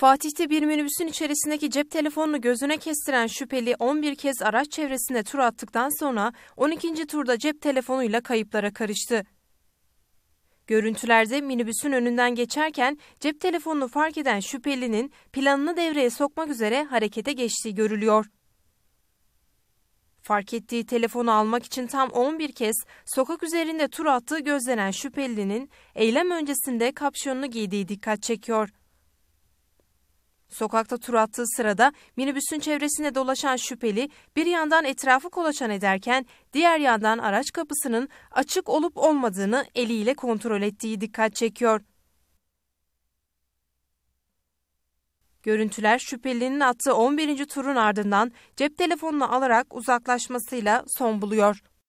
Fatih'te bir minibüsün içerisindeki cep telefonunu gözüne kestiren şüpheli 11 kez araç çevresinde tur attıktan sonra 12. turda cep telefonuyla kayıplara karıştı. Görüntülerde minibüsün önünden geçerken cep telefonunu fark eden şüphelinin planını devreye sokmak üzere harekete geçtiği görülüyor. Fark ettiği telefonu almak için tam 11 kez sokak üzerinde tur attığı gözlenen şüphelinin eylem öncesinde kapşonunu giydiği dikkat çekiyor. Sokakta tur attığı sırada minibüsün çevresinde dolaşan şüpheli bir yandan etrafı kolaçan ederken diğer yandan araç kapısının açık olup olmadığını eliyle kontrol ettiği dikkat çekiyor. Görüntüler şüphelinin attığı 11. turun ardından cep telefonunu alarak uzaklaşmasıyla son buluyor.